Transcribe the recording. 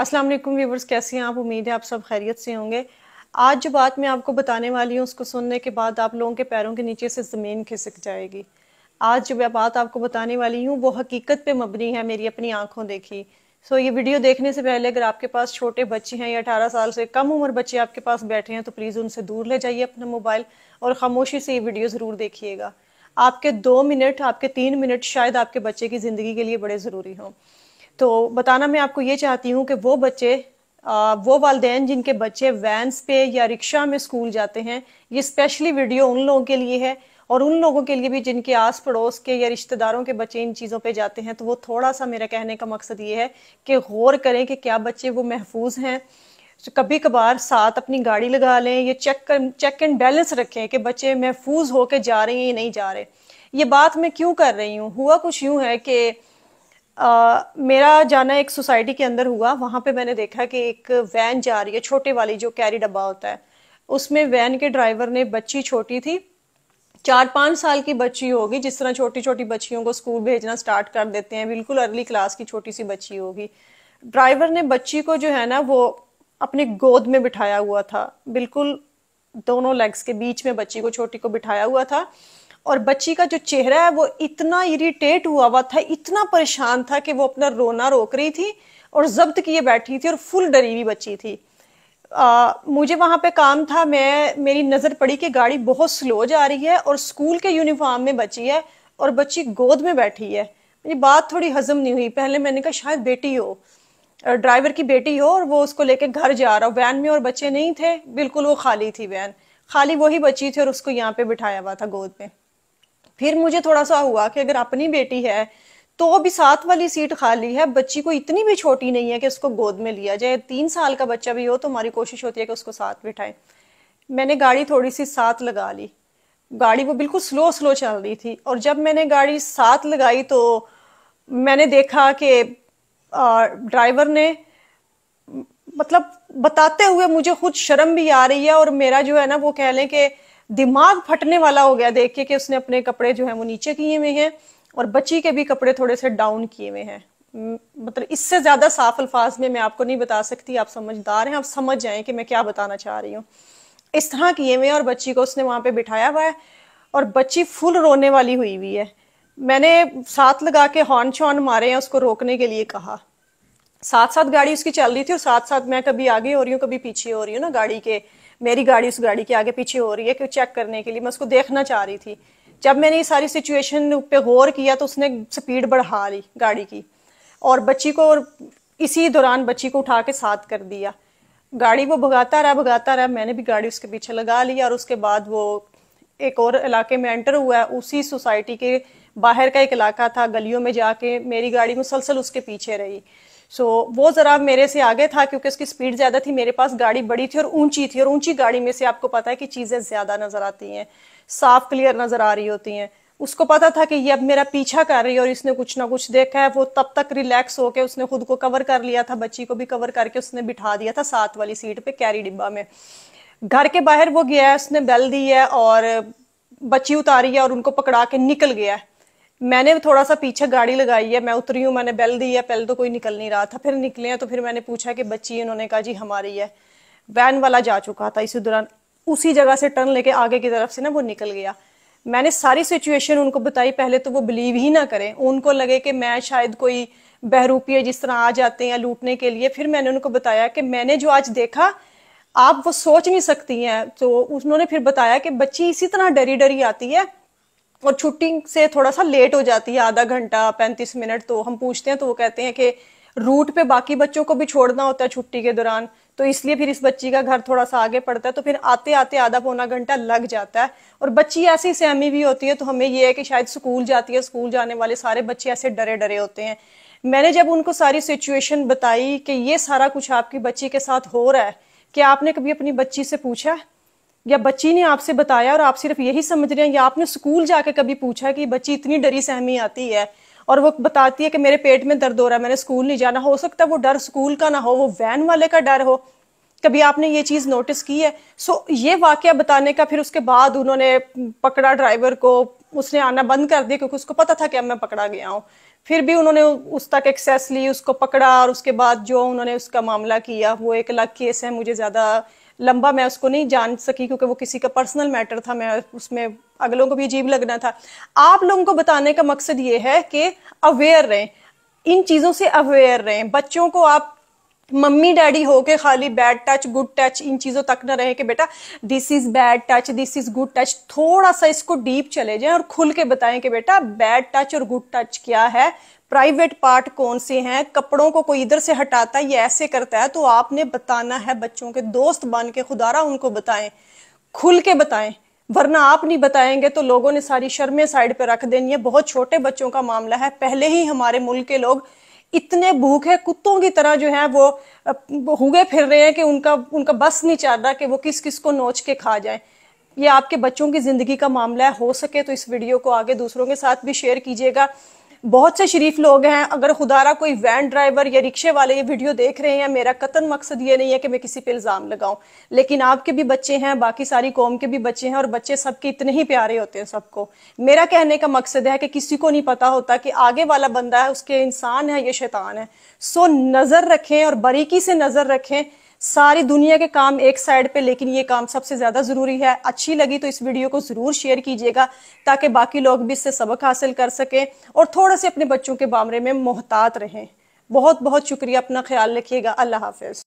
अस्सलाम वालेकुम व्यूवर्स कैसे हैं आप उम्मीद है आप सब खैरियत से होंगे आज जो बात मैं आपको बताने वाली हूँ उसको सुनने के बाद आप लोगों के पैरों के नीचे से ज़मीन खिसक जाएगी आज जो मैं बात आपको बताने वाली हूँ वो हकीकत पे मबनी है मेरी अपनी आंखों देखी सो ये वीडियो देखने से पहले अगर आपके पास छोटे बच्चे हैं या अठारह साल से कम उम्र बच्चे आपके पास बैठे हैं तो प्लीज़ उनसे दूर ले जाइए अपना मोबाइल और खामोशी से ये वीडियो ज़रूर देखिएगा आपके दो मिनट आपके तीन मिनट शायद आपके बच्चे की ज़िंदगी के लिए बड़े ज़रूरी हों तो बताना मैं आपको ये चाहती हूँ कि वो बच्चे आ, वो वालदेन जिनके बच्चे वैन्स पे या रिक्शा में स्कूल जाते हैं ये स्पेशली वीडियो उन लोगों के लिए है और उन लोगों के लिए भी जिनके आस पड़ोस के या रिश्तेदारों के बच्चे इन चीज़ों पे जाते हैं तो वो थोड़ा सा मेरा कहने का मकसद ये है कि गौर करें कि क्या बच्चे वो महफूज हैं तो कभी कभार साथ अपनी गाड़ी लगा लें ये चेक कर चेक एंड बैलेंस रखें कि बच्चे महफूज होकर जा रहे हैं या नहीं जा रहे ये बात मैं क्यों कर रही हूँ हुआ कुछ यूँ है कि मेरा जाना एक सोसाइटी के अंदर हुआ वहां पे मैंने देखा कि एक वैन जा रही है छोटे वाली जो कैरी डब्बा होता है उसमें वैन के ड्राइवर ने बच्ची छोटी थी चार पांच साल की बच्ची होगी जिस तरह छोटी छोटी बच्चियों को स्कूल भेजना स्टार्ट कर देते हैं बिल्कुल अर्ली क्लास की छोटी सी बच्ची होगी ड्राइवर ने बच्ची को जो है ना वो अपने गोद में बिठाया हुआ था बिल्कुल दोनों लेग्स के बीच में बच्ची को छोटी को बिठाया हुआ था और बच्ची का जो चेहरा है वो इतना इरिटेट हुआ हुआ था इतना परेशान था कि वो अपना रोना रोक रही थी और जब्त किए बैठी थी और फुल डरी हुई बच्ची थी आ, मुझे वहाँ पे काम था मैं मेरी नज़र पड़ी कि गाड़ी बहुत स्लो जा रही है और स्कूल के यूनिफॉर्म में बची है और बच्ची गोद में बैठी है मेरी बात थोड़ी हजम नहीं हुई पहले मैंने कहा शायद बेटी हो ड्राइवर की बेटी हो और वो उसको लेके घर जा रहा हो वैन में और बच्चे नहीं थे बिल्कुल वो खाली थी वैन खाली वही बची थी और उसको यहाँ पे बिठाया हुआ था गोद में फिर मुझे थोड़ा सा हुआ कि अगर अपनी बेटी है तो अभी साथ वाली सीट खाली है बच्ची को इतनी भी छोटी नहीं है कि उसको गोद में लिया जाए तीन साल का बच्चा भी हो तो हमारी कोशिश होती है कि उसको साथ बिठाएं मैंने गाड़ी थोड़ी सी साथ लगा ली गाड़ी वो बिल्कुल स्लो स्लो चल रही थी और जब मैंने गाड़ी साथ लगाई तो मैंने देखा कि ड्राइवर ने मतलब बताते हुए मुझे खुद शर्म भी आ रही है और मेरा जो है ना वो कह लें कि दिमाग फटने वाला हो गया देख के कि उसने अपने कपड़े जो है वो नीचे किए हुए हैं और बच्ची के भी कपड़े थोड़े से डाउन किए हुए हैं मतलब इससे ज्यादा साफ अल्फाज में मैं आपको नहीं बता सकती आप समझदार हैं आप समझ जाएं कि मैं क्या बताना चाह रही हूँ इस तरह किए हुए और बच्ची को उसने वहां पे बिठाया हुआ है और बच्ची फुल रोने वाली हुई हुई है मैंने साथ लगा के हॉर्न शॉर्न मारे हैं उसको रोकने के लिए कहा साथ साथ गाड़ी उसकी चल रही थी और साथ साथ मैं कभी आगे हो रही हूँ कभी पीछे हो रही हूँ ना गाड़ी के मेरी गाड़ी उस गाड़ी के आगे पीछे हो रही है कि चेक करने के लिए मैं उसको देखना चाह रही थी जब मैंने ये सारी सिचुएशन पे गौर किया तो उसने स्पीड बढ़ा ली गाड़ी की और बच्ची को और इसी दौरान बच्ची को उठा के साथ कर दिया गाड़ी वो भगाता रहा भगाता रहा मैंने भी गाड़ी उसके पीछे लगा ली और उसके बाद वो एक और इलाके में एंटर हुआ उसी सोसाइटी के बाहर का एक इलाका था गलियों में जाके मेरी गाड़ी मुसलसल उसके पीछे रही सो so, वो ज़रा मेरे से आगे था क्योंकि उसकी स्पीड ज़्यादा थी मेरे पास गाड़ी बड़ी थी और ऊंची थी और ऊंची गाड़ी में से आपको पता है कि चीज़ें ज़्यादा नज़र आती हैं साफ क्लियर नज़र आ रही होती हैं उसको पता था कि ये अब मेरा पीछा कर रही है और इसने कुछ ना कुछ देखा है वो तब तक रिलैक्स होकर उसने खुद को कवर कर लिया था बच्ची को भी कवर करके उसने बिठा दिया था साथ वाली सीट पे कैरी डिब्बा में घर के बाहर वो गया है उसने बेल दी है और बच्ची उतारी है और उनको पकड़ा के निकल गया है मैंने थोड़ा सा पीछे गाड़ी लगाई है मैं उतरी हूँ मैंने बेल दी है पहले तो कोई निकल नहीं रहा था फिर निकले हैं तो फिर मैंने पूछा कि बच्ची उन्होंने कहा जी हमारी है वैन वाला जा चुका था इसी दौरान उसी जगह से टर्न लेके आगे की तरफ से ना वो निकल गया मैंने सारी सिचुएशन उनको बताई पहले तो वो बिलीव ही ना करें उनको लगे कि मैं शायद कोई बहरूपी जिस तरह आ जाते हैं लूटने के लिए फिर मैंने उनको बताया कि मैंने जो आज देखा आप वो सोच नहीं सकती हैं तो उन्होंने फिर बताया कि बच्ची इसी तरह डरी डरी आती है और छुट्टी से थोड़ा सा लेट हो जाती है आधा घंटा पैंतीस मिनट तो हम पूछते हैं तो वो कहते हैं कि रूट पे बाकी बच्चों को भी छोड़ना होता है छुट्टी के दौरान तो इसलिए फिर इस बच्ची का घर थोड़ा सा आगे पड़ता है तो फिर आते आते आधा पौना घंटा लग जाता है और बच्ची ऐसी सहमी भी होती है तो हमें ये है कि शायद स्कूल जाती है स्कूल जाने वाले सारे बच्चे ऐसे डरे डरे होते हैं मैंने जब उनको सारी सिचुएशन बताई कि ये सारा कुछ आपकी बच्ची के साथ हो रहा है क्या आपने कभी अपनी बच्ची से पूछा है या बच्ची ने आपसे बताया और आप सिर्फ यही समझ रहे हैं या आपने स्कूल जाके कभी पूछा कि बच्ची इतनी डरी सहमी आती है और वो बताती है कि मेरे पेट में दर्द हो रहा है मैंने स्कूल नहीं जाना हो सकता है वो डर स्कूल का ना हो वो वैन वाले का डर हो कभी आपने ये चीज नोटिस की है सो ये वाक्य बताने का फिर उसके बाद उन्होंने पकड़ा ड्राइवर को उसने आना बंद कर दिया क्योंकि उसको पता था कि अब मैं पकड़ा गया हूँ फिर भी उन्होंने उस तक एक्सेस ली उसको पकड़ा और उसके बाद जो उन्होंने उसका मामला किया वो एक अलग केस है मुझे ज्यादा लंबा मैं उसको नहीं जान सकी क्योंकि वो किसी का पर्सनल मैटर था मैं उसमें अगलों को भी अजीब लगना था आप लोगों को बताने का मकसद ये है कि अवेयर रहें इन चीज़ों से अवेयर रहें बच्चों को आप मम्मी डैडी हो के खाली बैड टच गुड टच इन चीज़ों तक ना रहे कि बेटा this is bad touch this is good touch थोड़ा सा इसको डीप चले जाएं और खुल के बताएं कि बेटा बैड टच और गुड टच क्या है प्राइवेट पार्ट कौन से हैं कपड़ों को कोई इधर से हटाता है या ऐसे करता है तो आपने बताना है बच्चों के दोस्त बन के खुदारा उनको बताएं खुल के बताएं वरना आप नहीं बताएंगे तो लोगों ने सारी शर्में साइड पे रख देनी है बहुत छोटे बच्चों का मामला है पहले ही हमारे मुल्क के लोग इतने भूखे कुत्तों की तरह जो है वो हुए फिर रहे हैं कि उनका उनका बस नहीं चल रहा कि वो किस किस को नोच के खा जाए ये आपके बच्चों की जिंदगी का मामला है हो सके तो इस वीडियो को आगे दूसरों के साथ भी शेयर कीजिएगा बहुत से शरीफ लोग हैं अगर खुदारा कोई वैन ड्राइवर या रिक्शे वाले ये वीडियो देख रहे हैं मेरा कतन मकसद ये नहीं है कि मैं किसी पे इल्ज़ाम लगाऊं लेकिन आपके भी बच्चे हैं बाकी सारी कौम के भी बच्चे हैं और बच्चे सबके इतने ही प्यारे होते हैं सबको मेरा कहने का मकसद है कि किसी को नहीं पता होता कि आगे वाला बंदा है उसके इंसान है ये शैतान है सो नज़र रखें और बारीकी से नज़र रखें सारी दुनिया के काम एक साइड पे लेकिन ये काम सबसे ज़्यादा ज़रूरी है अच्छी लगी तो इस वीडियो को ज़रूर शेयर कीजिएगा ताकि बाकी लोग भी इससे सबक हासिल कर सकें और थोड़ा से अपने बच्चों के बामरे में मोहतात रहें बहुत बहुत शुक्रिया अपना ख्याल रखिएगा अल्लाह हाफिज़